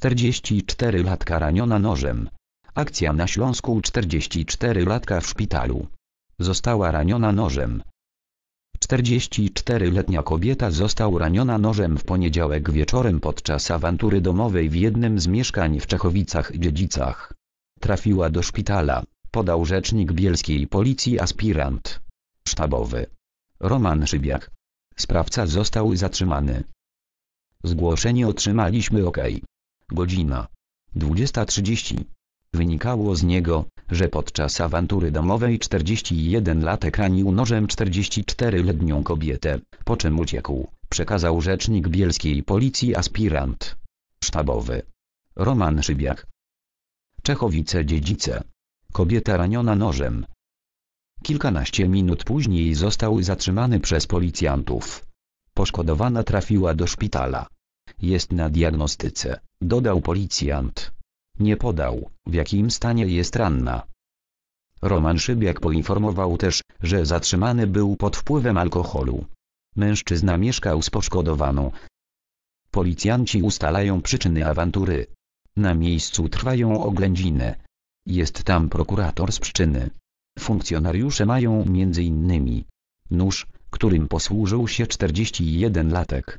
44-latka raniona nożem. Akcja na Śląsku 44-latka w szpitalu. Została raniona nożem. 44-letnia kobieta została raniona nożem w poniedziałek wieczorem podczas awantury domowej w jednym z mieszkań w Czechowicach-Dziedzicach. Trafiła do szpitala, podał rzecznik bielskiej policji aspirant sztabowy. Roman Szybiak. Sprawca został zatrzymany. Zgłoszenie otrzymaliśmy ok godzina 20.30. Wynikało z niego, że podczas awantury domowej 41-latek ranił nożem 44-letnią kobietę, po czym uciekł, przekazał rzecznik bielskiej policji aspirant sztabowy. Roman Szybiak Czechowice dziedzice. Kobieta raniona nożem. Kilkanaście minut później został zatrzymany przez policjantów. Poszkodowana trafiła do szpitala jest na diagnostyce, dodał policjant. Nie podał, w jakim stanie jest ranna. Roman Szybiak poinformował też, że zatrzymany był pod wpływem alkoholu. Mężczyzna mieszkał z poszkodowaną. Policjanci ustalają przyczyny awantury. Na miejscu trwają oględziny. Jest tam prokurator z przyczyny. Funkcjonariusze mają m.in. nóż, którym posłużył się 41-latek.